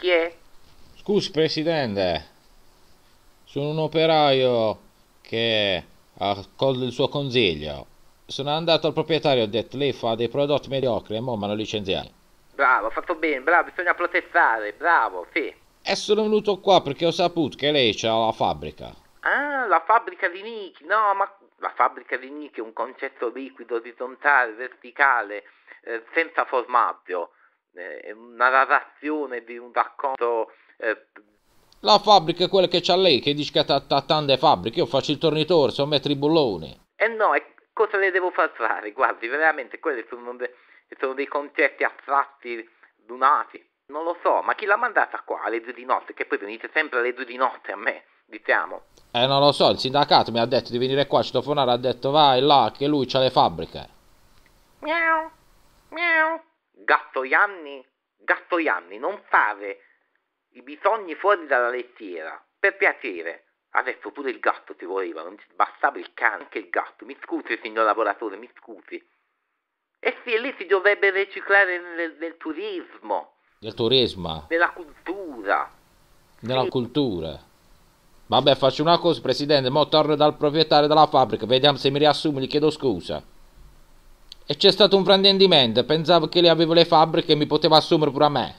chi è? Scusi presidente, sono un operaio che ha accolgo il suo consiglio. Sono andato al proprietario e ho detto lei fa dei prodotti mediocri e mo mi hanno licenziato. Bravo, ha fatto bene, bravo, bisogna protestare, bravo, sì. E sono venuto qua perché ho saputo che lei c'ha la fabbrica. Ah, la fabbrica di Nick, no, ma la fabbrica di Nick è un concetto liquido, orizzontale, verticale, eh, senza formaggio eh, una narrazione di un racconto eh, la fabbrica è quella che c'ha lei, che dice che ha tante fabbriche, io faccio il tornitore, sono metri bulloni. eh no, e cosa le devo far fare? Guardi, veramente quelli sono, de- sono dei concetti astratti, donati. Non lo so, ma chi l'ha mandata qua alle due di notte? Che poi venite sempre alle due di notte a me, diciamo. Eh non lo so, il sindacato mi ha detto di venire qua a citofonare, ha detto vai là che lui c'ha le fabbriche. Miau, miau. Gattoianni, Gattoianni, non fare i bisogni fuori dalla lettiera. Per piacere. Adesso pure il gatto ti voleva, non bastava il cane, anche il gatto. Mi scusi, signor lavoratore, mi scusi. E sì, lì si dovrebbe riciclare nel, nel turismo. Nel turismo? Nella cultura. Della sì. cultura. Vabbè, faccio una cosa, presidente, mo torno dal proprietario della fabbrica, vediamo se mi riassumo, gli chiedo scusa. E c'è stato un fraintendimento, pensavo che le avevo le fabbriche e mi poteva assumere pure a me.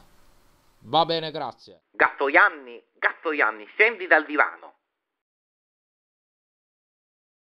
Va bene, grazie. Gattoianni, Gattoianni, scendi dal divano.